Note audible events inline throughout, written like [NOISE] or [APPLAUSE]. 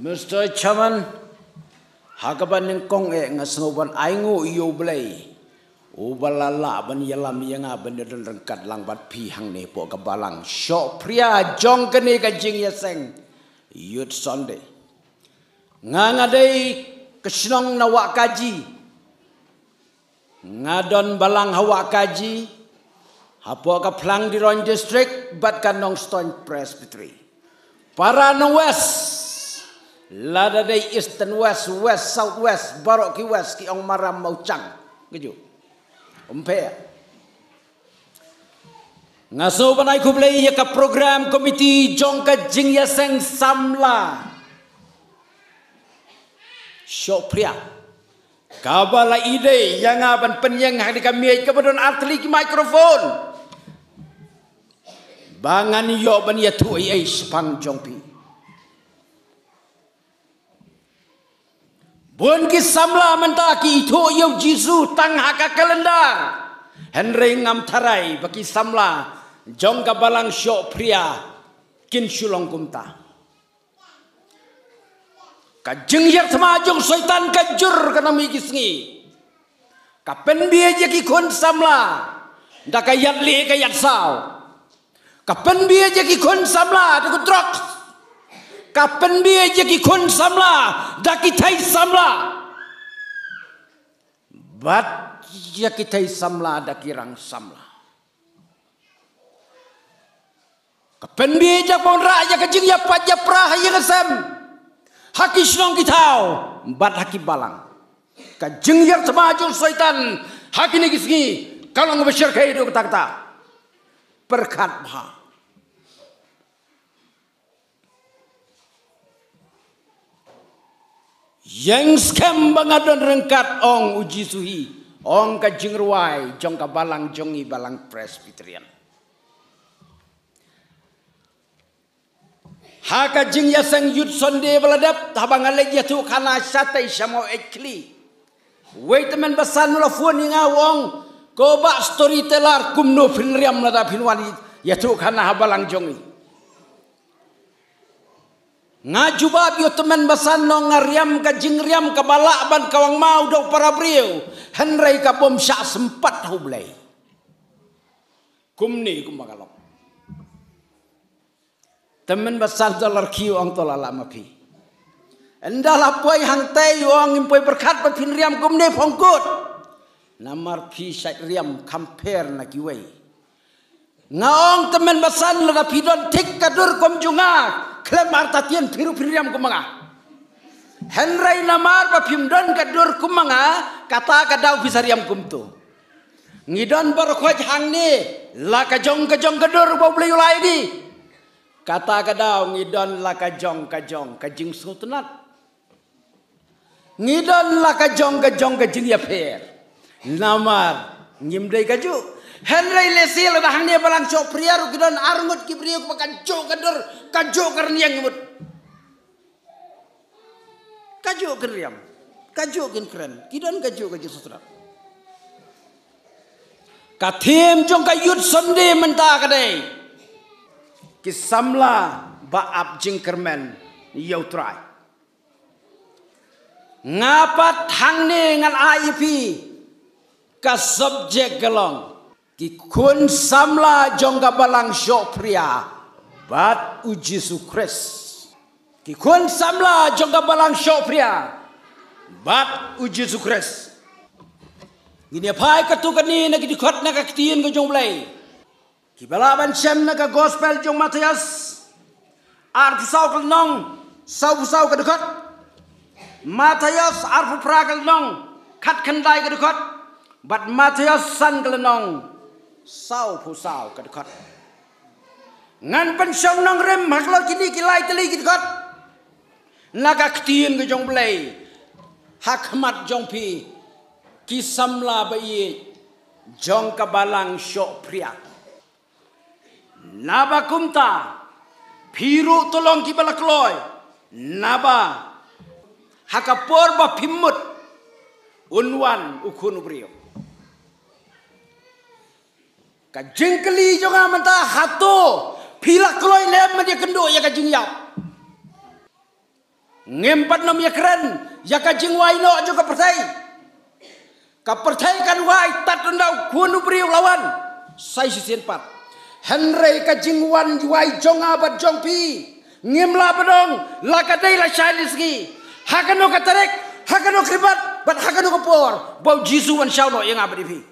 Mr. Chairman, hakapan yang kong e nga aingu iu belai Ubalala ban yalam yang aban yadun rengkat langbat pihang ni po kebalang. Syok pria jong kene kajing ya seng. Yud sonde. Ngangadai kesenong nawak kaji. Ngadon balang hawa kaji. Hapo ka plang di Ron District, bat kanong Stone Presbytery. Para nong West, Lada day east and west, west, south west, barok ki west, ki ong maram mau cang. Keju. Umpaya. Ngaso banai ku belai ya ke program komiti jongka jing ya seng samla. Syok pria. Kabala ide yang aban penyeng hari kami kepada atli ki mikrofon. Bangan yo ban ya tu ai sepang jongpi. pi. Bun ki samla menta ki itu yau jizu tang haka kalendar. Henry ngam tarai baki samla jong balang syok pria kin sulong kumta. Kajeng yak sama jong soitan kajur kena miki sengi. Kapen biya jaki kon samla. Daka yat li kayat saw. Kapen biya jaki kun samla. Dukut droks. Kapan dia jadi kon samla, jadi thay samla. Bat jadi thay samla, jadi rang samla. Kapan dia jadi pun rak, jadi jing ya pat ya ya kesem. Hakis nong kita, bat hakis balang. Kajing ya semaju syaitan, hakis ni kisni. Kalau ngobrol kayak kita kata-kata, perkat Yang skem dan rengkat ong uji suhi. Ong ka jingruai, jong ka balang jongi balang presbyterian. Haka ka jing ya sang yut sonde beladap, tabang alek ya tu kana satai syamo ekli. Wait a besar basan nula fuan inga wong, ko ba storyteller kumno no finriam nada finwani, ya tu kana habalang jongi. Ngajubab yo teman basan no ngariam ka jingriam ka balak ban kawang mau dok para brio. Henry ka bom syak sempat hublai. Kumni kum magalok. Teman basan dolar kiu ang tolala mapi. Anda lapoi hang tei yuang impoi berkat bapin riam kumni pongkut. Namar pi syait riam kamper na kiwei. Ngaong teman basan lada pidon tik kadur kom jungak. Kalau Marta tian biru biru yang kumanga. Henry namar papim don kedur kumanga kata kadau bisa riam kumtu. Ngidon berkuat hang ni la kajong kajong kedur bau beli ulai di. Kata kadau ngidon la kajong kajong kajing sultanat. Ngidon la kajong kajong kajing ya per. Namar ngimdei kajuk. Henry lesi lebah ni belang cok pria rukidon arungut kipriu makan cok kender kajo yang ngut kajo keriam kajo gen keren kidon kajo kajo sutra kathim jong kayut sendi menta kadai kisamla ba ab jingkermen yau try ngapat hang ni ngan aifi ka subject gelong kun samla jongga balang syok pria bat uji sukres kun samla jongga balang syok pria bat uji sukres Gini apa yang ikat ni nak dikuat nak ketien ke jong belai ki bala ban sem nak gospel jong matias ar pusau ke nong sau pusau ke dekat matias ar pu ke nong kat kendai ke dekat bat matias san ke nong เศร้าผู้สาวกันครับงานเป็นชงนองเริ่มหักเรากินนี่กินไล่ตะลีกินครับนักตีนก็จงเปลยหักมัดจงพีกิสัมลาบยีจงกบาลังโชคพริยกนาบาคุมตาพีรุตลองกิบลักลอยนาบาหักปอร์บพิมุดอุนวันอุคุนุบริยว Kajing keli juga mentah hatu. Pila keloi lem dia kendo ya kajing yap. Ngempat nom ya keren. Ya kajing wai no juga percaya. Ka percaya kan wai tat rendau kuno beriuk lawan. Saya sisi empat. Henry kajing wan wai jong abad jong pi. Ngemla bedong. Laka day la shay di segi. Hakano katerik. hakanu kribat. Bat hakanu kepor. Bau jizu wan syau no yang abad di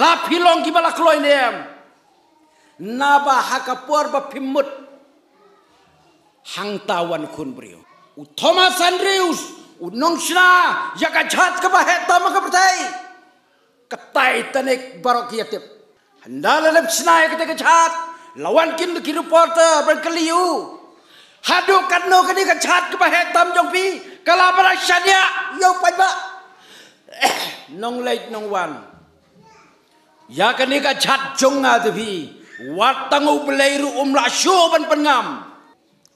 ลาพิลองกิบลักลอยเนมนาบาฮากปวร์บพิมุดหังตาวันคุณบริวอุทมาสันริวสอุนงชนาอยากจัดกับะเหตตามกับประเทศกับไตันเอกบารกียติบฮันดาลเล็บชนายกตะกจัดลวันกินกิรุปอร์เตอร์เป็นกลิวฮัดูกันโนกันนี่กจัดกับะเหตตามจงพีกลาบราชเนียะยงไปบะน้องเล็กน้องวัน Ya kenika ka chat jong ada bi belairu u beleru umla syu ban pengam.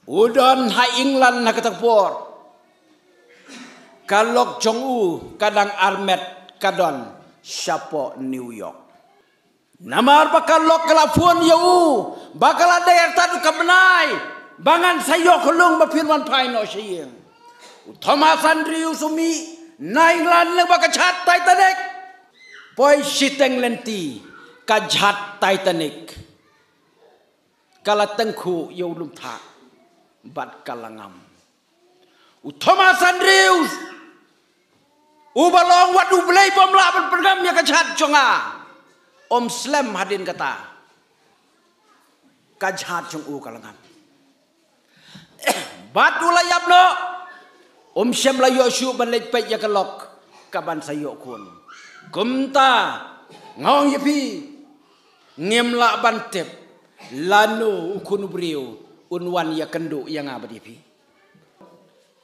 Udon ha England nak kata Kalok jong u kadang armet kadon syapo New York. Nama arpa kalok kelafuan ya u bakal ada yang tadu kemenai. Bangan sayo kelung bafirman paino syiang. Thomas Andrew Sumi na England na baka chat tai Poi shiteng lenti kajat Titanic. Kala tengku yau lum tak bat kalangam. U Thomas Andrews. U balong wat u belai bom la berpegam ya kajat jonga. Om Slam hadin kata. Kajat jong u kalangam. [COUGHS] Bat u layap lo. Om Slam layo shu ban lek pek ya kelok. Kaban sayo kuno gumta ngong yepi ngem la ban tep lano ukun brio unwan ya kendu yang abdi pi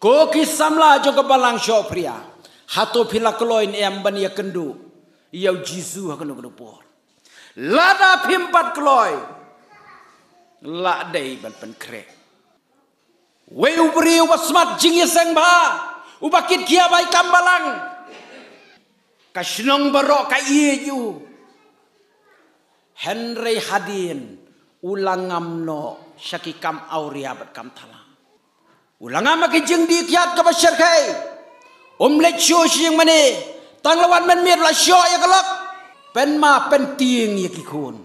ko kisamla jo ke balang pria hato pila kloin em ban ya kendu ya jisu ha kendu kendu por lada pimpat kloi la dei ban pen kre we ubri wasmat jing yeseng ba ubakit kia bai kambalang กชนงบรอกไอเยยูเฮนรีฮัดีนอุลังงามโนชักิคำอาริยาบัดคำทลาอุลังงามกิจึงดีขยัดกับเชิญใครอมเล็กชูชิงมันเ่ตั้งละวันมันเมียละชอยกลักเป็นมาเป็นติยงยกิคุณ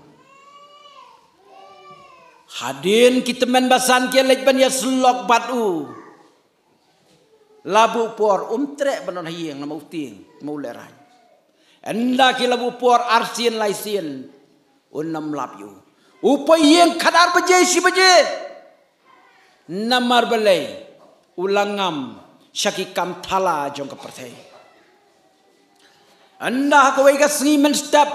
ฮัดเดนกิตมันบาสันเกล็กบันยาสลอกบัดอูลาบุปอร์อุมเตะบันนฮียงนมาอุติงมูเลราย Anda kira kila bupuar arsien laisien. Unam labiu. Upa yang kadar beje si beje. Namar belai. Ulangam. Syakikam thala jongka perthai. Anda kawai ka sengi menstep.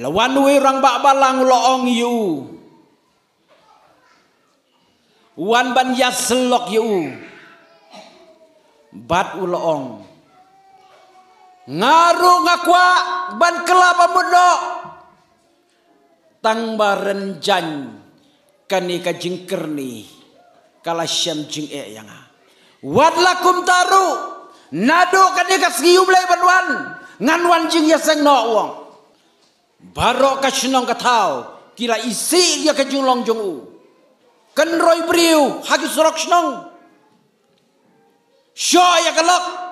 Lawan wei rang bak balang loong yu. Wan ban yas yu. Bat ulo ong ngaru ngakwa ban kelapa mudo tangbaren jan kani kajingkerni kala syam jing e yanga ah. wad lakum taru nado kani ka sgiu blai banwan ngan wan jing ya seng no wong baro ka sinong ka tau kira isi dia ya ka junglong jungu kan roi briu hagi sorok sinong syo ya kalok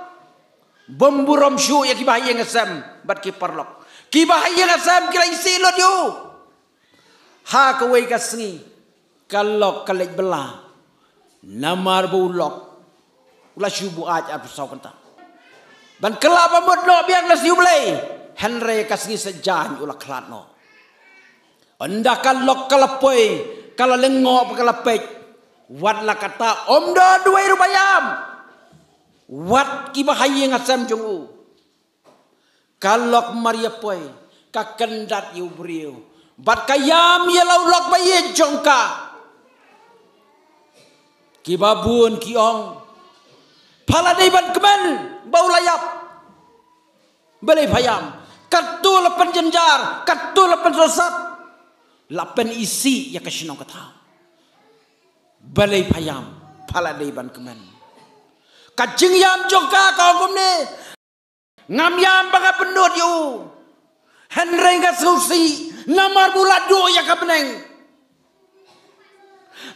bomburom shu ya ki bahaya ngasam bat ki parlok ki bahaya ngasam kira isi lot yu ha ka wei kalok kalik bela namar bu lok ula shu bu aj ar kentang ban kelapa mut no biang nasi ublei henre ka sengi sejahan ula kelat no anda kalok kalapai kalalengok pekalapai wat la kata omda dua rupayam wat ki bahaya ngat sam jungu kalok maria poi ka kendat yu brio bat kayam ye lau lok ba ye jongka ki babun ki ong pala dei ban kemen bau layap beli bayam, katul lepen jenjar katul lepen sesat lepen isi ya kesinong kata, beli bayam, pala dei ban kemen Kacing yam juga kau kum ni. Ngam yam baga pendut yu. Henry ga susi. Namar bula do ya ka beneng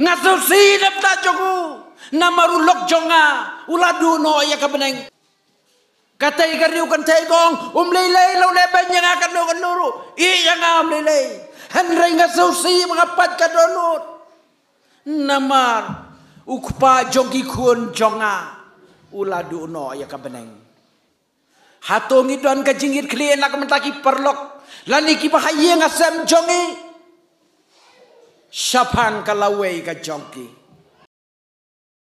Nga susi dap tak joku. Namar ulok jonga. Ula do no ya ka beneng Katai ka riu kan tai gong. Um lei lei lau le banyak yang akan do kan nuru. I yang am um lei Henry ga susi mengapat ka donut. Namar. Ukpa jogi kun jonga ula duno ya ka beneng. Hatongi don ka jingir klien nak lah mentaki perlok. Lani iki bahaya ngasem jongi. Syapan kalawei ka jongki.